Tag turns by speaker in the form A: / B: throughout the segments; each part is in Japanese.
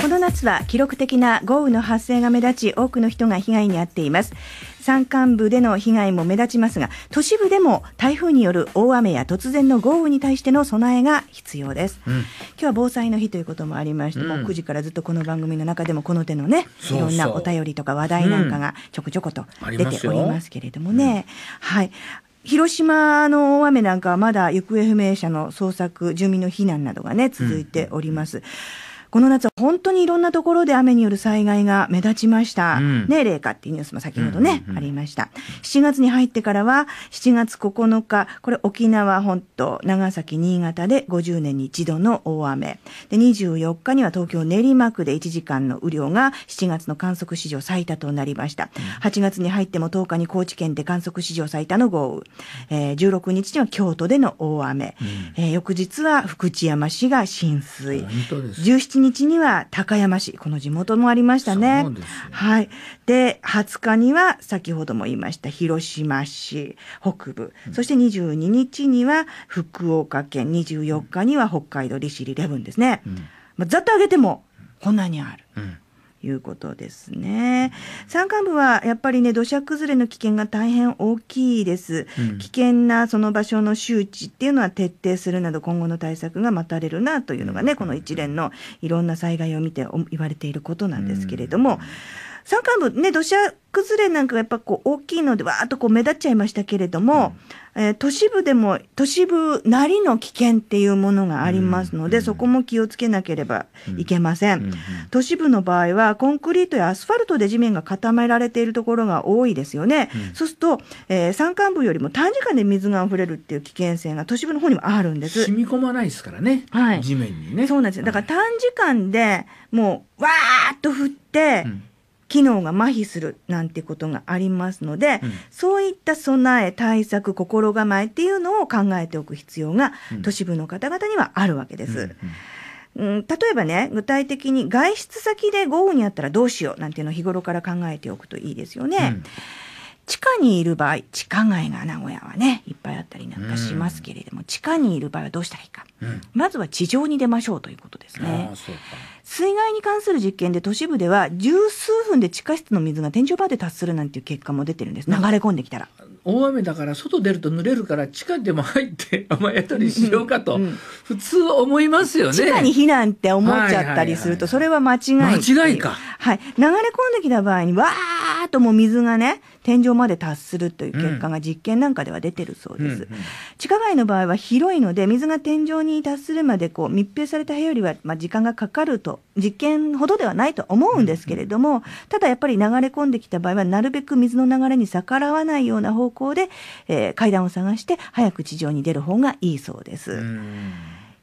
A: この夏は記録的な豪雨の発生が目立ち多くの人が被害に遭っています山間部での被害も目立ちますが都市部でも台風による大雨や突然の豪雨に対しての備えが必要です、うん、今日は防災の日ということもありまして、うん、もう9時からずっとこの番組の中でもこの手のねいろんなお便りとか話題なんかがちょこちょこと出ておりますけれどもね、うん、はい広島の大雨なんかはまだ行方不明者の捜索住民の避難などがね続いております、この夏、本当にいろんなところで雨による災害が目立ちました。うん、ね、霊下っていうニュースも先ほどね、うんうんうん、ありました。7月に入ってからは、7月9日、これ沖縄本島、長崎、新潟で50年に一度の大雨。で、24日には東京練馬区で1時間の雨量が7月の観測史上最多となりました。8月に入っても10日に高知県で観測史上最多の豪雨。えー、16日には京都での大雨。うん、えー、翌日は福知山市が浸水。本当です17 18日には高山市、この地元もありましたね。ねはい。で、20日には先ほども言いました広島市北部、うん、そして22日には福岡県、24日には北海道利尻レブンですね。うん、まあ、ざっと挙げてもこんなにある。うんいうことですね。山間部はやっぱりね、土砂崩れの危険が大変大きいです。うん、危険なその場所の周知っていうのは徹底するなど、今後の対策が待たれるなというのがね、この一連のいろんな災害を見て言われていることなんですけれども、うん山間部ね、土砂崩れなんかがやっぱこう大きいのでわーっとこう目立っちゃいましたけれども、うん、えー、都市部でも都市部なりの危険っていうものがありますので、うん、そこも気をつけなければいけませんうん、都市部の場合はコンクリートやアスファルトで地面が固められているところが多いですよね。そうすると、えー、山間部よりも短時間で水が溢れるっていう危険性が都市部の方にもあるんです。染み込まないですからね。はい。地面にね。そうなんです。よ。だから短時間でもうわーっと降って、うん機能が麻痺するなんてことがありますので、うん、そういった備え、対策、心構えっていうのを考えておく必要が、都市部の方々にはあるわけです。うん、例えばね、具体的に外出先で豪雨にあったらどうしようなんていうのを日頃から考えておくといいですよね。うん地下にいる場合、地下街が名古屋はね、いっぱいあったりなんかしますけれども、うん、地下にいる場合はどうしたらいいか、うん、まずは地上に出ましょうということですね。水害に関する実験で都市部では十数分で地下室の水が天井
B: まで達するなんていう結果も出てるんです。流れ込んできたら。大雨だから外出ると濡れるから地下でも入って雨宿りしようかと、普通思いますよね。地下に避難って
A: 思っちゃったりすると、それは間違い。間違いか。はい。流れ込んできた場合に、わーーともう水がね、天井まで達するという結果が実験なんかでは出てるそうです。うんうん、地下街の場合は広いので、水が天井に達するまでこう密閉された部屋よりはま時間がかかると、実験ほどではないと思うんですけれども、うんうん、ただやっぱり流れ込んできた場合は、なるべく水の流れに逆らわないような方向で、えー、階段を探して、早く地上に出る方がいいそうです。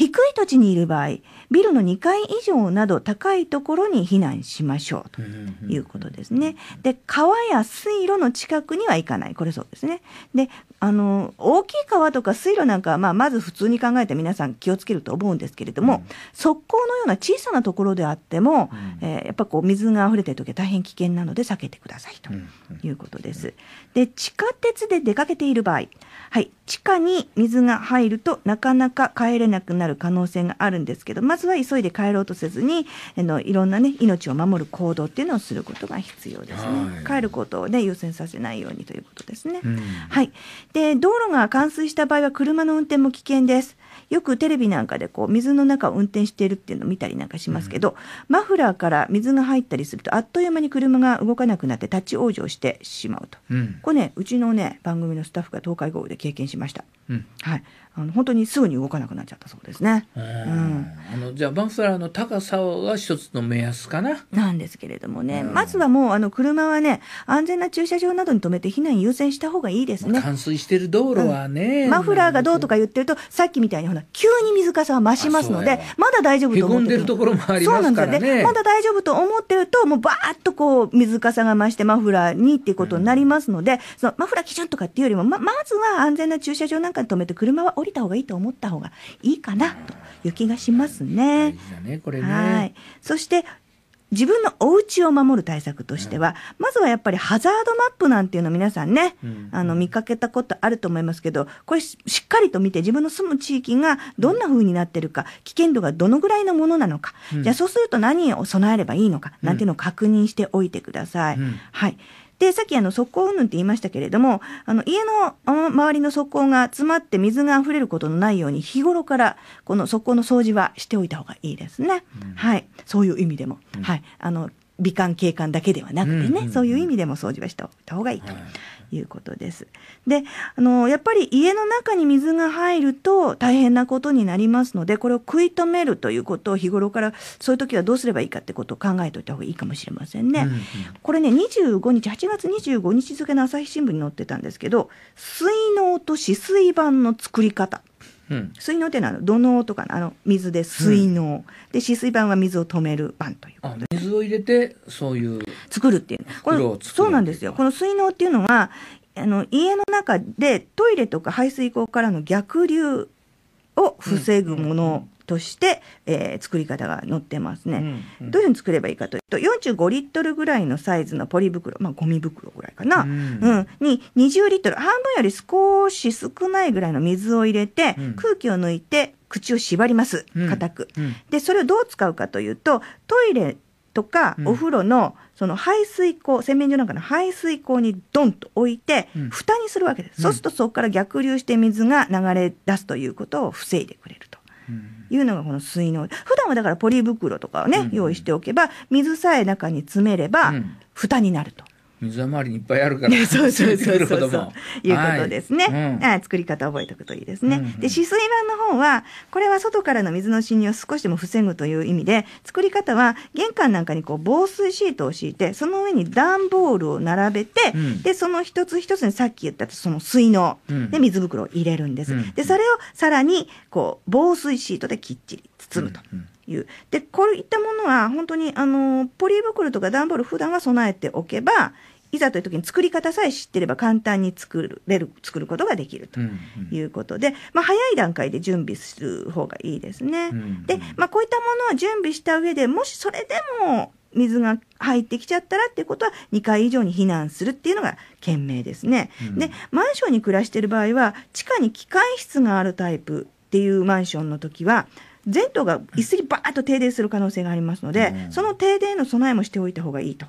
A: 低い土地にいる場合ビルの2階以上など高いところに避難しましょうということですね。で川や水路の近くには行かないこれそうですね。であの大きい川とか水路なんかは、まあ、まず普通に考えて皆さん気をつけると思うんですけれども、うん、側溝のような小さなところであっても、うん、えー、やっぱこう水が溢れてる時は大変危険なので避けてくださいということです。で地下鉄で出かけている場合、はい、地下に水が入るとなかなか帰れなくなるる可能性があるんですけどまずは急いで帰ろうとせずにあのいろんな、ね、命を守る行動っていうのをすることが必要ですね。帰ることを、ね、優先させないようにということですね。うん、はい、で道路が冠水した場合は車の運転も危険です。よくテレビなんかでこう水の中を運転しているっていうのを見たりなんかしますけど、うん、マフラーから水が入ったりするとあっという間に車が動かなくなって立ち往生してしまうと、うん、これねうちのね番組のスタッフが東海豪雨で経験しましたはい、あの本当にすぐに動かなくなっちゃったそうですね。う
B: ん、あのじゃあバフラーの高さは一つの目安かな。なんですけれどもね、ま
A: ずはもうあの車はね安全な駐車場などに止めて避難優先した方がいいですね。冠水してる道路はね、うん、マフラーがどうとか言ってるとさっきみたいにほら急に水かさは増しますのでまだ大丈夫と思ってるところもありますからね。そうなんですよね。まだ大丈夫と思ってるともうバーッとこう水かさが増してマフラーにっていうことになりますので、うん、そのマフラー基準とかっていうよりもままずは安全な駐車場なんか止めて車は降りた方がいいと思った方がいいかなという気がしますね。ねこれねはいそして自分のお家を守る対策としては、うん、まずはやっぱりハザードマップなんていうの皆さんね、うん、あの見かけたことあると思いますけど、これしっかりと見て自分の住む地域がどんな風になってるか、危険度がどのぐらいのものなのか、うん、じゃあそうすると何を備えればいいのか、なんていうのを確認しておいてください。はい。で、さっきあの、うん云々って言いましたけれども、あの、家の周りの速攻が詰まって水が溢れることのないように、日頃から、この速攻の掃除はしておいた方がいいですね。うん、はい。そういう意味でも。うん、はい。あの、美観景観だけではなくてね、そういう意味でも掃除はした方がいいと。いうことです。で、あの、やっぱり家の中に水が入ると大変なことになりますので、これを食い止めるということを日頃から、そういう時はどうすればいいかってことを考えておいた方がいいかもしれませんね。うんうん、これね、25日、8月25日付の朝日新聞に載ってたんですけど、水のと止水板の作り方。水のっていうのは土のうとかあの水で水のう、で止水板は水を止める板ということ水を入れてそういう作るっていう
B: このそ
A: うなんですよこの水のっていうのはあの家の中でトイレとか排水溝からの逆流を防ぐものとして、えー、作り方が載ってますね、うんうん、どういうふうに作ればいいかというと45リットルぐらいのサイズのポリ袋まあゴミ袋ぐらいかな、うん、うん、に20リットル半分より少し少ないぐらいの水を入れて、うん、空気を抜いて口を縛ります固く、うん、でそれをどう使うかというとトイレとか、お風呂のその排水口洗面所なんかの排水口にドンと置いて、蓋にするわけです、うん、そうするとそこから逆流して水が流れ出すということを防いでくれると。うんいうのがこの水の普段はだからポリ袋とかをね、うん用意しておけば水さえ中に詰めれば、蓋になると。
B: 水回りにいっぱいあるから。そうそうそうそう。いうことですね。は
A: いうん、作り方覚えておくといいですね。うんうん、で、止水板の方は、これは外からの水の侵入を少しでも防ぐという意味で、作り方は玄関なんかにこう防水シートを敷いて、その上に段ボールを並べて、うん、で、その一つ一つにさっき言ったその水の、うで、水袋を入れるんです。うんうん、で、それをさらに、こう、防水シートできっちり包むと。うんうんいう。で、こういったものは本当にあのポリ袋とか段ボール普段は備えておけばいざという時に作り方さえ知ってれば簡単に作れる、作ることができるということで、うんうん、まあ、早い段階で準備する方がいいですね。うんうん、で、まあ、こういったものを準備した上でもしそれでも水が入ってきちゃったらっていうことは2階以上に避難するっていうのが賢明ですね。うん、で、マンションに暮らしている場合は地下に機械室があるタイプっていうマンションの時は全島が一斉にばーっと停電する可能性がありますので、うん、その停電への備えもしておいたほうがいいと。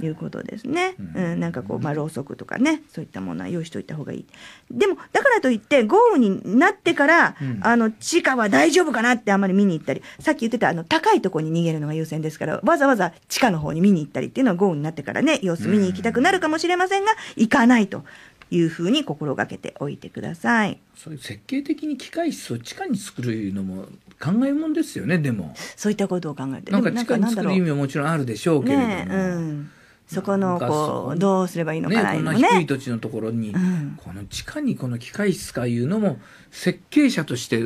A: いうことですね、うん、なんかこう、まあ、ろうそくとかねそういったものは用意しておいたほうがいいでもだからといって豪雨になってから、うん、あの地下は大丈夫かなってあんまり見に行ったりさっき言ってたあの高いところに逃げるのが優先ですからわざわざ地下の方に見に行ったりっていうのは豪雨になってからね様子見に行きたくなるかもしれませんが、行かないというふうに心がけておいてください。そ
B: ういう設計的に機械室を地下に作るのも考えもんですよねでもそういったことを考えてなんか下に作る意味はもちろんあるでしょうけれども、ねうんそこのこうどうすればいいのかな、ね、こんな低い土地のところに、うん、この地下にこの機械室かいうのも設計者として、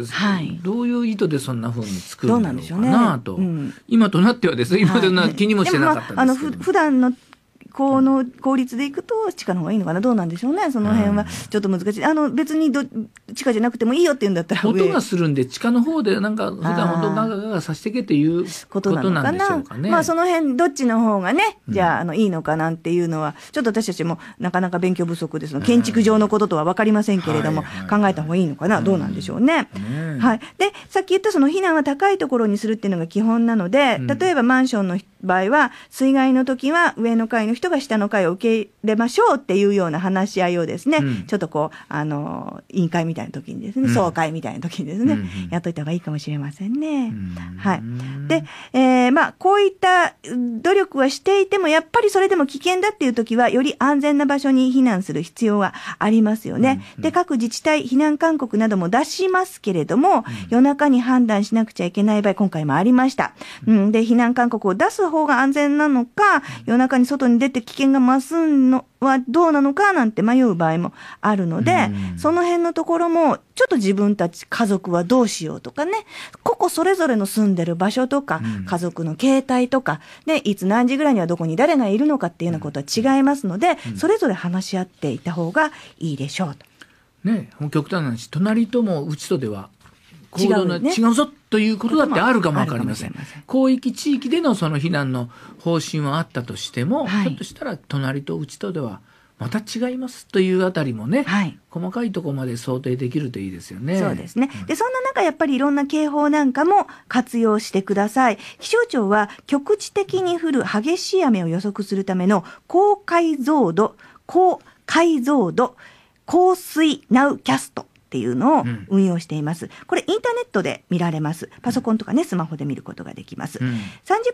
B: どういう意図でそんなふうに作るのかなと、ねうん、今となってはですね今とな気にもしてなかったんですけど、はい、まあ、あ
A: の普段の効の効率でいくと、地下の方がいいのかな、どうなんでしょうね、その辺は、ちょっと難しい、あの別にど地
B: 下じゃなくてもいいよって言うんだったら、音がするんで、地下の方で、なんか、普段音がガガさしてけっていうことなのかな、かね、まあそ
A: の辺どっちの方がね、
B: じゃあ、あのいいのかなんていうのは、
A: ちょっと私たちもなかなか勉強不足で、すの建築上のこととは分かりませんけれども、考えた方がいいのかな、どうなんでしょうね。はい、でさっき言ったその避難は高いところにするっていうのが基本なので、例えばマンションの場合は、水害の時は上の階の人が下の階を受け入れましょうっていうような話し合いをですね、うん、ちょっとこう、あの、委員会みたいな時にですね、総会みたいな時にですね、やっといた方がいいかもしれませんね。はい。で、えー、まあ、こういった努力はしていても、やっぱりそれでも危険だっていう時は、より安全な場所に避難する必要はありますよね。で、各自治体、避難勧告なども出しますけれども、夜中に判断しなくちゃいけない場合、今回もありました。うん、で、避難勧告を出す方が安全なのか、夜中に外に出てって危険が増すのはどうなのかなんて迷う場合もあるので、その辺のところも、ちょっと自分たち家族はどうしようとかね、個々それぞれの住んでる場所とか、家族の携帯とか、ね、いつ何時ぐらいにはどこに誰がいるのかっていうようなことは違いま
B: すので、それぞれ話し合っていた方がいいでしょうと。ね、極端な話、隣ともうちとでは違う,、違うぞということだってあるかもわかりません。広域地域でのその避難の方針はあったとしても、はい、ひょっとしたら隣とうちとではまた違いますというあたりもね、はい、細かいところまで想定できるといいですよね。そうですね。で、そんな中、やっぱりいろんな警報なんかも活用してくだ
A: さい。気象庁は局地的に降る激しい雨を予測するための高解像度、高解像度、降水ナウキャストっていうのを運用しています。これインターネットで見られます。パソコンとかね、スマホで見ることができます。うん、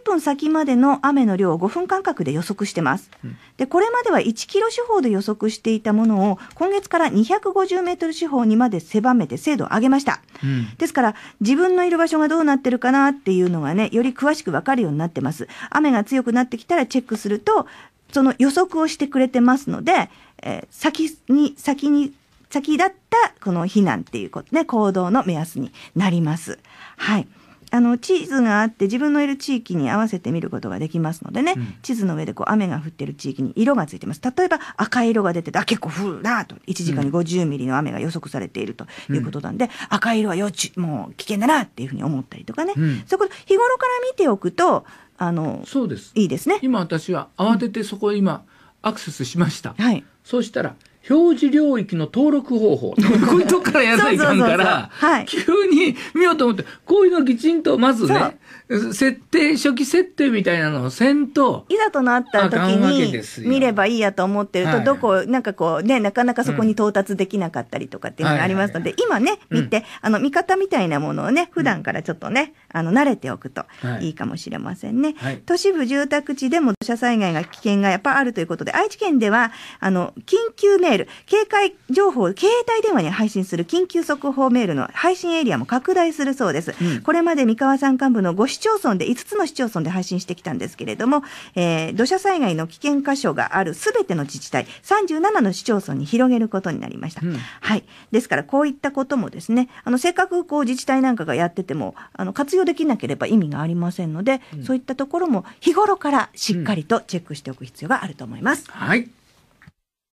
A: 分先までの雨の量を五分間隔で予測してます。で、これまでは一キロ四方で予測していたものを今月から二百五十メートル四方にまで狭めて精度を上げました。うん、ですから、自分のいる場所がどうなってるかなっていうのがね、より詳しくわかるようになってます。雨が強くなってきたらチェックすると、その予測をしてくれてますので、えー、先に、先に先だったこの避難っていうことね、行動の目安になります。はい。あの地図があって自分のいる地域に合わせて見ることができますのでね、うん、地図の上でこう雨が降ってる地域に色がついてます例えば赤い色が出ててあ結構降るなと1時間に50ミリの雨が予測されているということなんで、うん、赤い色は要注もう危険だなっていうふうに思ったりとかね、うん、そこ日頃から
B: 見ておくとあのそうですいいですね今私は慌ててそこ今アクセスしました、はい、そうしたら表示領域の登録方法。こう いうとこからやらないかんから、急に見ようと思って、こういうのきちんとまずね、設定、初期設定みたいなのをせんと。いざとなった時に見ればいい
A: やと思ってると、どこ、なんかこうね、なかなかそこに到達できなかったりとかっていうのがありますので、今ね、見て、あの、見方みたいなものをね、普段からちょっとね、あの、慣れておくといいかもしれませんね。都市部住宅地でも土砂災害が危険がやっぱあるということで、愛知県では、あの、緊急ね、ール、警戒情報を携帯電話に配信する緊急速報メールの配信エリアも拡大するそうです。うん、これまで三河山幹部の5市町村で、5つの市町村で配信してきたんですけれども、えー、土砂災害の危険箇所があるすべての自治体、37の市町村に広げることになりました。うん、はい。ですから、こういったこともですね、あの、せっかくこう自治体なんかがやってても、あの、活用できなければ意味がありませんので、うん、そういったところも日頃からしっかりとチェックしておく必要があると思います。はい。